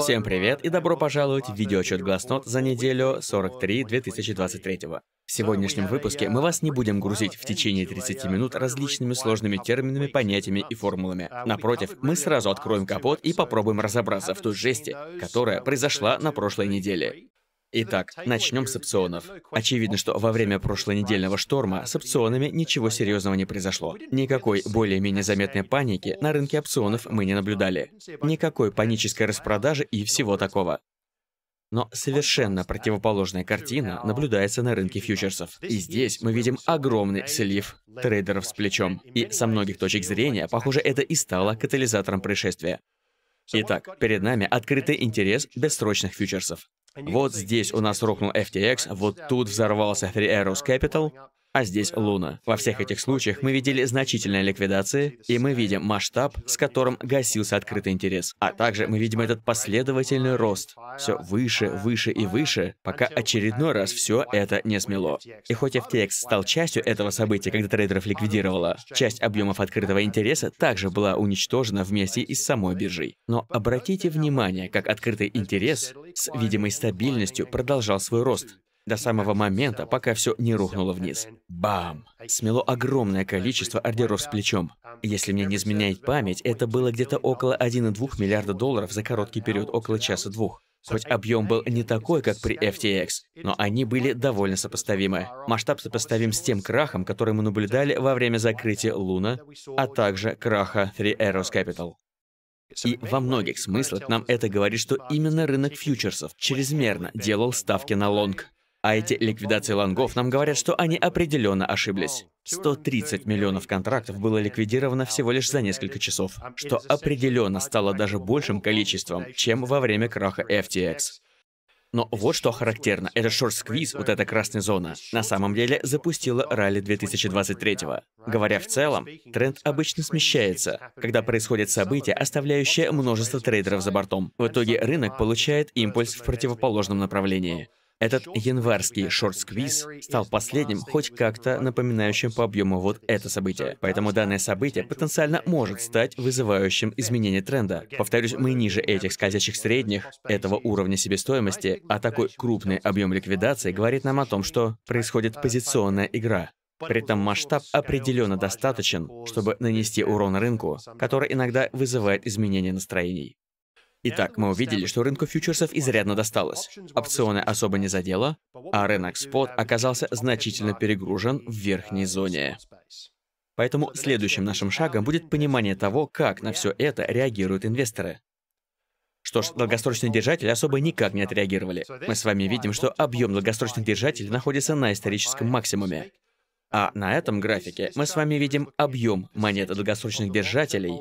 Всем привет и добро пожаловать в видеоотчет Гласнот за неделю 43 2023. В сегодняшнем выпуске мы вас не будем грузить в течение 30 минут различными сложными терминами, понятиями и формулами. Напротив, мы сразу откроем капот и попробуем разобраться в той жести, которая произошла на прошлой неделе. Итак, начнем с опционов. Очевидно, что во время прошлой недельного шторма с опционами ничего серьезного не произошло. Никакой более-менее заметной паники на рынке опционов мы не наблюдали. Никакой панической распродажи и всего такого. Но совершенно противоположная картина наблюдается на рынке фьючерсов. И здесь мы видим огромный слив трейдеров с плечом. И со многих точек зрения, похоже, это и стало катализатором происшествия. Итак, перед нами открытый интерес бессрочных фьючерсов. Вот здесь у нас рухнул FTX, вот тут взорвался Three Arrows Capital, а здесь Луна. Во всех этих случаях мы видели значительные ликвидации, и мы видим масштаб, с которым гасился открытый интерес. А также мы видим этот последовательный рост. Все выше, выше и выше, пока очередной раз все это не смело. И хоть FTX стал частью этого события, когда трейдеров ликвидировала, часть объемов открытого интереса также была уничтожена вместе и с самой биржей. Но обратите внимание, как открытый интерес с видимой стабильностью продолжал свой рост. До самого момента, пока все не рухнуло вниз. Бам! Смело огромное количество ордеров с плечом. Если мне не изменяет память, это было где-то около 1,2 миллиарда долларов за короткий период, около часа-двух. Хоть объем был не такой, как при FTX, но они были довольно сопоставимы. Масштаб сопоставим с тем крахом, который мы наблюдали во время закрытия Луна, а также краха Three Arrows Capital. И во многих смыслах нам это говорит, что именно рынок фьючерсов чрезмерно делал ставки на лонг. А эти ликвидации лонгов нам говорят, что они определенно ошиблись. 130 миллионов контрактов было ликвидировано всего лишь за несколько часов, что определенно стало даже большим количеством, чем во время краха FTX. Но вот что характерно, этот шорт-сквиз, вот эта красная зона, на самом деле запустила ралли 2023 -го. Говоря в целом, тренд обычно смещается, когда происходит событие, оставляющее множество трейдеров за бортом. В итоге рынок получает импульс в противоположном направлении. Этот январский шорт-сквиз стал последним, хоть как-то напоминающим по объему вот это событие. Поэтому данное событие потенциально может стать вызывающим изменение тренда. Повторюсь, мы ниже этих скользящих средних, этого уровня себестоимости, а такой крупный объем ликвидации говорит нам о том, что происходит позиционная игра. При этом масштаб определенно достаточен, чтобы нанести урон рынку, который иногда вызывает изменения настроений. Итак, мы увидели, что рынку фьючерсов изрядно досталось. Опционы особо не задело, а рынок спот оказался значительно перегружен в верхней зоне. Поэтому следующим нашим шагом будет понимание того, как на все это реагируют инвесторы. Что ж, долгосрочные держатели особо никак не отреагировали. Мы с вами видим, что объем долгосрочных держателей находится на историческом максимуме. А на этом графике мы с вами видим объем монет долгосрочных держателей,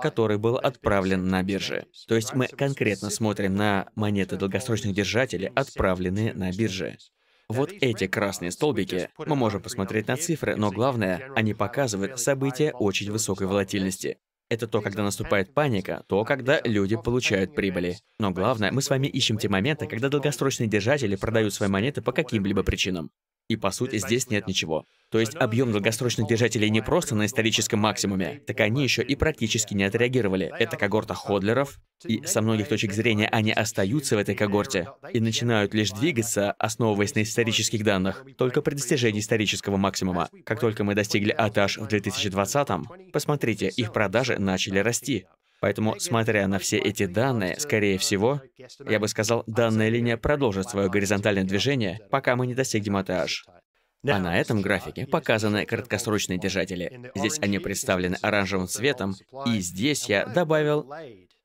который был отправлен на бирже. То есть мы конкретно смотрим на монеты долгосрочных держателей, отправленные на бирже. Вот эти красные столбики, мы можем посмотреть на цифры, но главное, они показывают события очень высокой волатильности. Это то, когда наступает паника, то, когда люди получают прибыли. Но главное, мы с вами ищем те моменты, когда долгосрочные держатели продают свои монеты по каким-либо причинам. И по сути здесь нет ничего. То есть объем долгосрочных держателей не просто на историческом максимуме, так они еще и практически не отреагировали. Это когорта ходлеров, и со многих точек зрения они остаются в этой когорте и начинают лишь двигаться, основываясь на исторических данных, только при достижении исторического максимума. Как только мы достигли атаж в 2020-м, посмотрите, их продажи начали расти. Поэтому, смотря на все эти данные, скорее всего, я бы сказал, данная линия продолжит свое горизонтальное движение, пока мы не достигнем этаж. А на этом uh, графике показаны краткосрочные держатели. Здесь они представлены оранжевым цветом, и здесь я добавил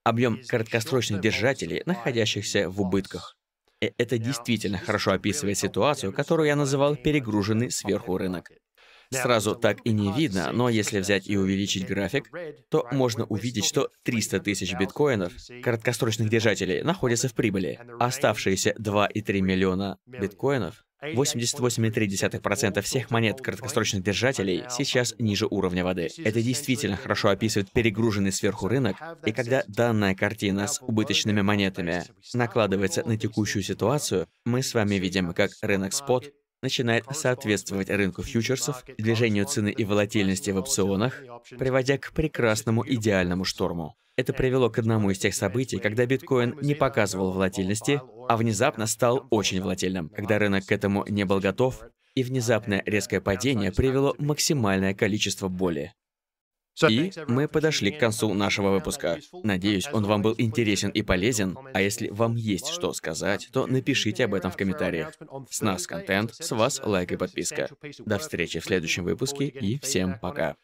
объем краткосрочных держателей, находящихся в убытках. И э, это действительно хорошо описывает ситуацию, которую я называл «перегруженный сверху рынок». Сразу так и не видно, но если взять и увеличить график, то можно увидеть, что 300 тысяч биткоинов краткосрочных держателей находятся в прибыли. Оставшиеся 2,3 миллиона биткоинов 88,3% всех монет краткосрочных держателей сейчас ниже уровня воды. Это действительно хорошо описывает перегруженный сверху рынок, и когда данная картина с убыточными монетами накладывается на текущую ситуацию, мы с вами видим, как рынок спот начинает соответствовать рынку фьючерсов, движению цены и волатильности в опционах, приводя к прекрасному идеальному шторму. Это привело к одному из тех событий, когда биткоин не показывал волатильности, а внезапно стал очень волатильным, когда рынок к этому не был готов, и внезапное резкое падение привело максимальное количество боли. И мы подошли к концу нашего выпуска. Надеюсь, он вам был интересен и полезен. А если вам есть что сказать, то напишите об этом в комментариях. С нас контент, с вас лайк и подписка. До встречи в следующем выпуске и всем пока.